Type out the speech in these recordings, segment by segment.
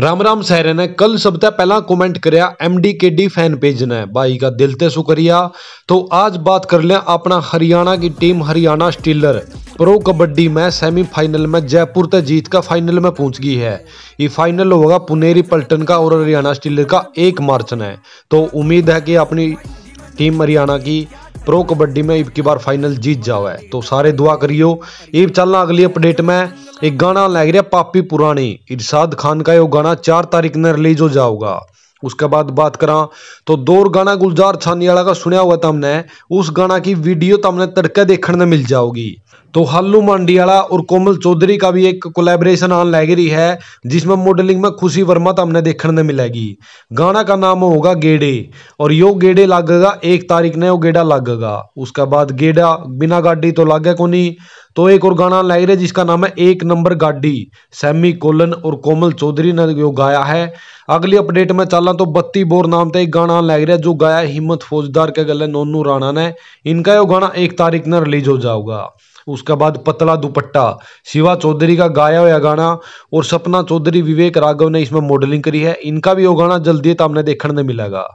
राम ਰਾਮ ਰਾਮ ਸਹਿਰੇ ਨੇ पहला कमेंट ਤੋਂ M D K D fan page ने भाई का दिल ਤੇ शुक्रिया तो आज बात कर लें अपना हरियाणा की team Haryana steeler pro kabaddi में सेमीफाइनल में जयपुर तक जीत का फाइनल में पहुंच गई है ये फाइनल होगा पुनेरी पल्टन का और हरियाणा स्टीलर का एक मार्च ने तो उम्मीद है कि अपनी टीम हरियाणा की प्रो कबड्डी में एक बार फाइनल जीत जाओ है तो सारे दुआ करियो ये चलना अगली अपडेट में एक गाना लग रहा पापी पुराने इरशाद खान का ये गाना चार तारीख ने रिलीज हो जाओगा उसके बाद बात करा तो दो गाना गुलजार छानियाला का सुना हुआ था हमने उस गाना की वीडियो तमने तो तड़के देखने मिल जाओगी तो हल्लू मांडियाला और कोमल चौधरी का भी एक कोलेबरेशन आन लग रही है जिसमें मॉडलिंग में खुशी वर्मा तो हमने देखने मिलेगी गाना का नाम होगा गेडे और यो गेडे लागेगा एक तारीख ने वो गेडा लागेगा उसके बाद गेडा बिना गाड़ी तो लागे को नहीं तो एक और गाना लाग रहा है जिसका नाम है एक नंबर गाडी सैमी कोलन और कोमल चौधरी ने जो गाया है अगली अपडेट में चला तो बत्ती बोर नाम से एक गाना लग रहा है जो गाया हिम्मत फौजदार के गले नोनू राणा ने इनका यो गाना एक तारीख ने रिलीज हो जाऊगा उसके बाद पतला दुपट्टा शिवा चौधरी का गाया हुआ गाना और सपना चौधरी विवेक राघव ने इसमें मॉडलिंग करी है इनका भी वो गाना जल्दी हमने तो देखने में मिलेगा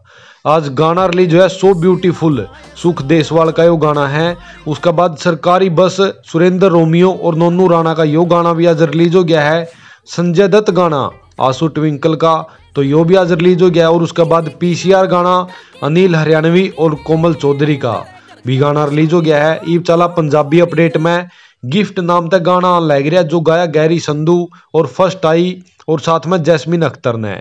आज गाना रिलीज हुआ सो ब्यूटीफुल सुख देसवाल का यो गाना है उसके बाद सरकारी बस सुरेंद्र रोमियो और नोनू राणा का यो गाना भी आज रिलीज हो गया है संजय दत्त गाना आंसू ट्विंकल का तो यो भी आज रिलीज हो गया और उसके बाद पीसीआर गाना अनिल हरियाणवी और कोमल चौधरी का भी गाना रिलीज हो गया है ईब चला पंजाबी अपडेट में गिफ्ट नाम तक गाना आने लग रहा जो गाया गैरी संधू और फर्स्ट आई और साथ में जैस्मिन अख्तर ने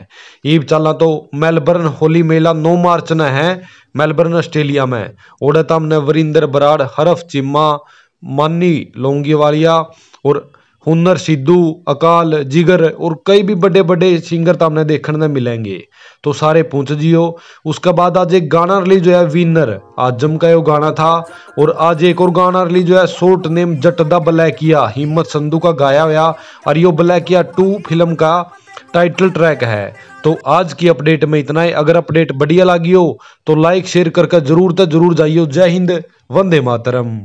ईब चला तो मेलबर्न होली मेला नौ मार्च न है मेलबर्न ऑस्ट्रेलिया में ओडतम ने वरिंदर बराड़ हरफ चिम्मा मानी लोंगीवालिया और हुनर सिद्धू अकाल जिगर और कई भी बड़े बड़े सिंगर तो हमने देखने में मिलेंगे तो सारे पूछ जियो उसके बाद आज एक गाना रिलीज हुआ है विनर आजम का यो गाना था और आज एक और गाना रिलीज हुआ है नेम जट द ब्लैकिया हिम्मत संधु का गाया हुआ और यो ब्लैकिया टू फिल्म का टाइटल ट्रैक है तो आज की अपडेट में इतना ही अगर अपडेट बढ़िया लगी हो तो लाइक शेयर करके जरूर तो जरूर जाइयो जय हिंद वंदे मातरम